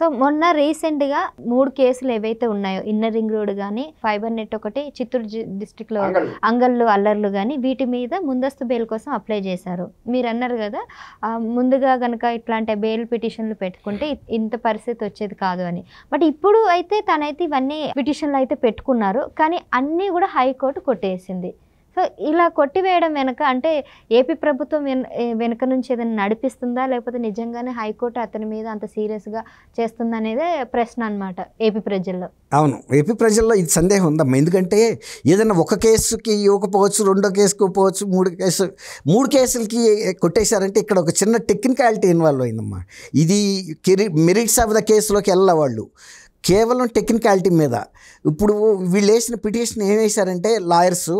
so మొన్న రీసెంట్గా మూడు కేసులు ఏవైతే ఉన్నాయో ఇన్నర్ రింగ్ రోడ్ కానీ ఫైబర్ నెట్ ఒకటి చిత్తూరు డిస్టిక్లో అంగళ్ళు అల్లర్లు కానీ వీటి మీద ముందస్తు బెయిల్ కోసం అప్లై చేశారు మీరు అన్నారు కదా ముందుగా కనుక ఇట్లాంటి బెయిల్ పిటిషన్లు పెట్టుకుంటే ఇంత పరిస్థితి వచ్చేది కాదు అని బట్ ఇప్పుడు అయితే తనైతే ఇవన్నీ పిటిషన్లు అయితే పెట్టుకున్నారు కానీ అన్నీ కూడా హైకోర్టు కొట్టేసింది సో ఇలా కొట్టివేయడం వెనుక అంటే ఏపీ ప్రభుత్వం వెనుక నుంచి ఏదైనా నడిపిస్తుందా లేకపోతే నిజంగానే హైకోర్టు అతని మీద అంత సీరియస్గా చేస్తుందా అనేదే ప్రశ్న అనమాట ఏపీ ప్రజల్లో అవును ఏపీ ప్రజల్లో ఇది సందేహం ఉందమ్మా ఎందుకంటే ఏదైనా ఒక కేసుకి ఇవ్వకపోవచ్చు రెండో కేసుకి ఇవ్వకపోవచ్చు మూడు కేసు మూడు కేసులకి కొట్టేశారంటే ఇక్కడ ఒక చిన్న టెక్నికాలిటీ ఇన్వాల్వ్ అయిందమ్మా ఇది మెరిట్స్ ఆఫ్ ద కేసులోకి వెళ్ళవాళ్ళు కేవలం టెక్నికాలిటీ మీద ఇప్పుడు వీళ్ళు వేసిన పిటిషన్ ఏం వేశారంటే లాయర్స్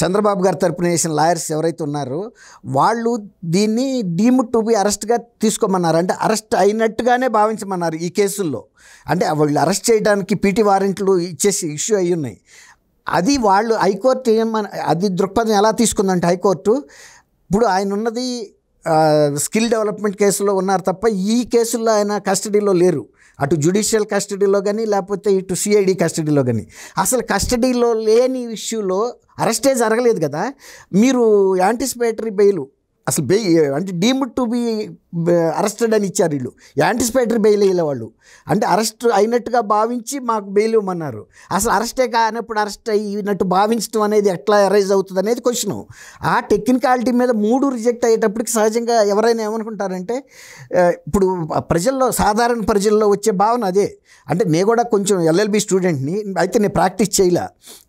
చంద్రబాబు గారి తరపున వేసిన లాయర్స్ ఎవరైతే ఉన్నారో వాళ్ళు దీన్ని డీమ్డ్ టు బి అరెస్ట్గా తీసుకోమన్నారు అంటే అరెస్ట్ అయినట్టుగానే భావించమన్నారు ఈ కేసుల్లో అంటే వాళ్ళు అరెస్ట్ చేయడానికి పీటీ వారెంట్లు ఇచ్చేసి ఇష్యూ అయ్యి ఉన్నాయి అది వాళ్ళు హైకోర్టు ఏమని అది దృక్పథం ఎలా తీసుకుందంటే హైకోర్టు ఇప్పుడు ఆయన ఉన్నది స్కిల్ డెవలప్మెంట్ కేసులో ఉన్నారు తప్ప ఈ కేసుల్లో ఆయన కస్టడీలో లేరు అటు జ్యుడిషియల్ కస్టడీలో కానీ లేకపోతే ఇటు సిఐడి కస్టడీలో కానీ అసలు కస్టడీలో లేని ఇష్యూలో అరెస్టే జరగలేదు కదా మీరు యాంటిసిపేటరీ బెయిల్ అసలు బెయి అంటే డీమ్డ్ టు బీ అరెస్టెడ్ అని ఇచ్చారు వీళ్ళు యాంటిసిపేటరీ బెయిల్ వేయలే వాళ్ళు అంటే అరెస్ట్ అయినట్టుగా భావించి మాకు బెయిల్ ఇవ్వమన్నారు అసలు అరెస్టే కానప్పుడు అరెస్ట్ అయినట్టు భావించడం అనేది ఎట్లా అరైజ్ అవుతుంది అనేది క్వశ్చన్ ఆ టెక్నికాలిటీ మీద మూడు రిజెక్ట్ అయ్యేటప్పటికి సహజంగా ఎవరైనా ఏమనుకుంటారంటే ఇప్పుడు ప్రజల్లో సాధారణ ప్రజల్లో వచ్చే భావన అదే అంటే నేను కూడా కొంచెం ఎల్ఎల్బి స్టూడెంట్ని అయితే నేను ప్రాక్టీస్ చేయలే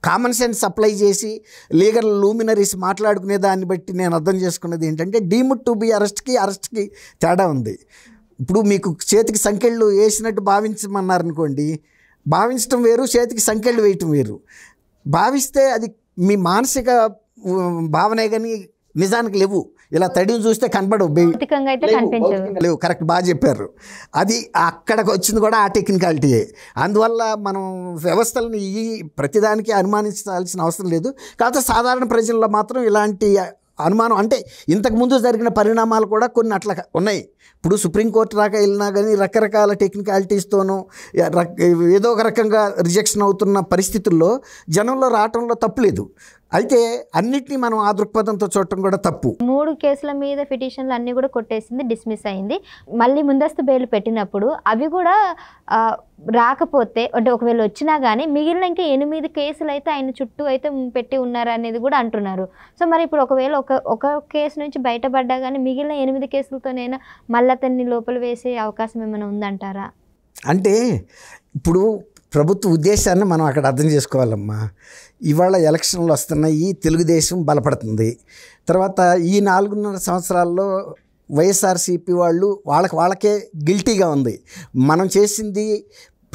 కామన్ సెన్స్ అప్లై చేసి లీగల్ లూమినరీస్ మాట్లాడుకునే దాన్ని బట్టి నేను అర్థం చేసుకున్నది ఏంటంటే డీమ్ టు బి అరెస్ట్కి అరెస్ట్కి తేడా ఉంది ఇప్పుడు మీకు చేతికి సంఖ్యలు వేసినట్టు భావించమన్నారు అనుకోండి భావించడం వేరు చేతికి సంఖ్యలు వేయటం వేరు భావిస్తే అది మీ మానసిక భావనే కానీ నిజానికి లేవు ఇలా తడిని చూస్తే కనపడవు లేవు కరెక్ట్ బాగా చెప్పారు అది అక్కడికి వచ్చింది కూడా ఆ టెక్నికాలిటీయే అందువల్ల మనం వ్యవస్థలను ఈ ప్రతిదానికి అనుమానించాల్సిన అవసరం లేదు కాకపోతే సాధారణ ప్రజల్లో మాత్రం ఇలాంటి అనుమానం అంటే ఇంతకుముందు జరిగిన పరిణామాలు కూడా కొన్ని అట్లా ఉన్నాయి ఇప్పుడు సుప్రీంకోర్టు దాకా వెళ్ళినా కానీ రకరకాల టెక్నికాలిటీస్తోనూ ఏదో ఒక రకంగా రిజెక్షన్ అవుతున్న పరిస్థితుల్లో జనంలో రావటంలో తప్పులేదు అయితే అన్నిటిని మనం ఆ దృక్పథంతో చూడటం కూడా తప్పు మూడు కేసుల మీద పిటిషన్లు అన్నీ కూడా కొట్టేసింది డిస్మిస్ అయింది మళ్ళీ ముందస్తు బెయిల్ పెట్టినప్పుడు అవి కూడా రాకపోతే అంటే ఒకవేళ వచ్చినా కానీ మిగిలిన ఇంకా ఎనిమిది కేసులు అయితే ఆయన చుట్టూ అయితే పెట్టి ఉన్నారనేది అనేది కూడా అంటున్నారు సో మరి ఇప్పుడు ఒకవేళ ఒక ఒక కేసు నుంచి బయటపడ్డా కానీ మిగిలిన ఎనిమిది కేసులతోనైనా మళ్ళీ అతన్ని లోపల వేసే అవకాశం ఏమైనా ఉందంటారా అంటే ఇప్పుడు ప్రభుత్వ ఉద్దేశాన్ని మనం అక్కడ అర్థం చేసుకోవాలమ్మా ఇవాళ ఎలక్షన్లు వస్తున్నాయి తెలుగుదేశం బలపడుతుంది తర్వాత ఈ నాలుగున్నర సంవత్సరాల్లో వైఎస్ఆర్సీపీ వాళ్ళు వాళ్ళకి వాళ్ళకే గిల్టీగా ఉంది మనం చేసింది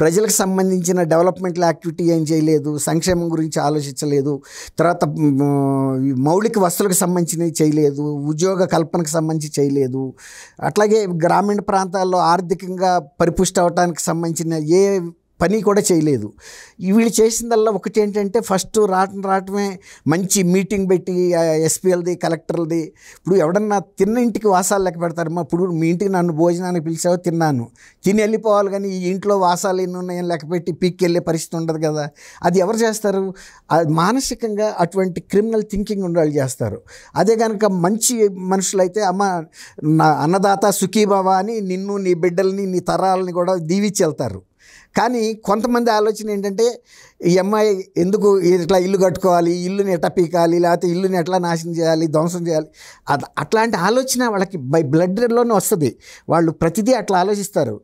ప్రజలకు సంబంధించిన డెవలప్మెంట్ల యాక్టివిటీ ఏం చేయలేదు సంక్షేమం గురించి ఆలోచించలేదు తర్వాత మౌలిక వసతులకు సంబంధించినవి చేయలేదు ఉద్యోగ కల్పనకు సంబంధించి చేయలేదు అట్లాగే గ్రామీణ ప్రాంతాల్లో ఆర్థికంగా పరిపుష్టి అవడానికి సంబంధించిన ఏ పని కూడా చేయలేదు వీళ్ళు చేసిందల్లా ఒకటి ఏంటంటే ఫస్ట్ రావటం రావటమే మంచి మీటింగ్ పెట్టి ఎస్పీఎల్ది కలెక్టర్లది ఇప్పుడు ఎవడన్నా తిన్న ఇంటికి వాసాలు లెక్క పెడతారు మా ఇప్పుడు మీ ఇంటికి నన్ను భోజనానికి పిలిచావో తిన్నాను తిని వెళ్ళిపోవాలి కానీ ఈ ఇంట్లో వాసాలు ఎన్ని ఉన్నాయని లెక్క పెట్టి పీక్కి వెళ్ళే పరిస్థితి ఉండదు కదా అది ఎవరు చేస్తారు మానసికంగా అటువంటి క్రిమినల్ థింకింగ్ ఉండేవాళ్ళు చేస్తారు అదే కనుక మంచి మనుషులైతే అమ్మ నా అన్నదాత సుఖీభావ అని నిన్ను నీ బిడ్డల్ని నీ తరాలని కూడా దీవించి వెళ్తారు కానీ కొంతమంది ఆలోచన ఏంటంటే ఈ అమ్మాయి ఎందుకు ఇట్లా ఇల్లు కట్టుకోవాలి ఇల్లుని ఎట్లా పీకాలి లేకపోతే ఇల్లుని ఎట్లా నాశనం చేయాలి ధ్వంసం చేయాలి అది అట్లాంటి ఆలోచన వాళ్ళకి బై బ్లడ్లోనే వస్తుంది వాళ్ళు ప్రతిదీ అట్లా ఆలోచిస్తారు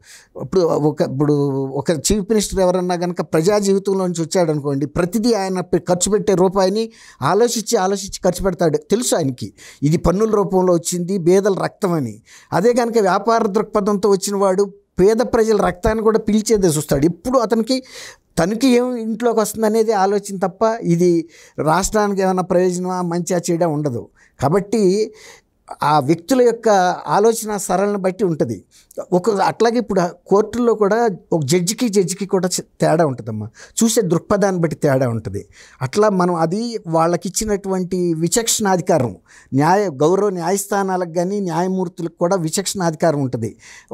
ఇప్పుడు ఒక ఇప్పుడు ఒక చీఫ్ మినిస్టర్ ఎవరన్నా కనుక ప్రజా జీవితంలోంచి వచ్చాడు అనుకోండి ప్రతిదీ ఆయన ఖర్చు పెట్టే రూపాయిని ఆలోచించి ఆలోచించి ఖర్చు పెడతాడు తెలుసు ఆయనకి ఇది పన్నుల రూపంలో వచ్చింది బేదల రక్తం అని అదే కనుక వ్యాపార దృక్పథంతో వచ్చిన వాడు పేద ప్రజల రక్తాన్ని కూడా పిలిచేదే చూస్తాడు ఇప్పుడు అతనికి తనకి ఏం ఇంట్లోకి వస్తుంది అనేది ఆలోచన తప్ప ఇది రాష్ట్రానికి ఏమైనా ప్రయోజనమా మంచిగా చేయడం ఉండదు కాబట్టి ఆ వ్యక్తుల యొక్క ఆలోచన సరళను బట్టి ఉంటుంది ఒక అట్లాగే ఇప్పుడు కోర్టుల్లో కూడా ఒక జడ్జికి జడ్జికి కూడా తేడా ఉంటుందమ్మా చూసే దృక్పథాన్ని బట్టి తేడా ఉంటుంది అట్లా మనం అది వాళ్ళకి ఇచ్చినటువంటి విచక్షణాధికారం న్యాయ గౌరవ న్యాయస్థానాలకు కానీ న్యాయమూర్తులకు కూడా విచక్షణాధికారం ఉంటుంది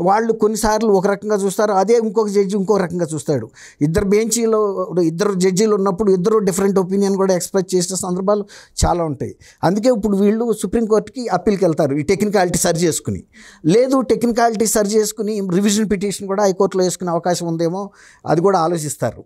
వాళ్ళు కొన్నిసార్లు ఒక రకంగా చూస్తారు అదే ఇంకొక జడ్జి ఇంకో రకంగా చూస్తాడు ఇద్దరు బెంచీలో ఇద్దరు జడ్జీలు ఉన్నప్పుడు ఇద్దరు డిఫరెంట్ ఒపీనియన్ కూడా ఎక్స్ప్రెస్ చేసిన సందర్భాలు చాలా ఉంటాయి అందుకే ఇప్పుడు వీళ్ళు సుప్రీంకోర్టుకి అప్పీల్కి వెళ్తారు ఈ టెక్నికాలిటీ సరి చేసుకుని లేదు టెక్నికాలిటీ సరి చేసుకుని రివిజన్ పిటిషన్ కూడా హైకోర్టులో వేసుకునే అవకాశం ఉందేమో అది కూడా ఆలోచిస్తారు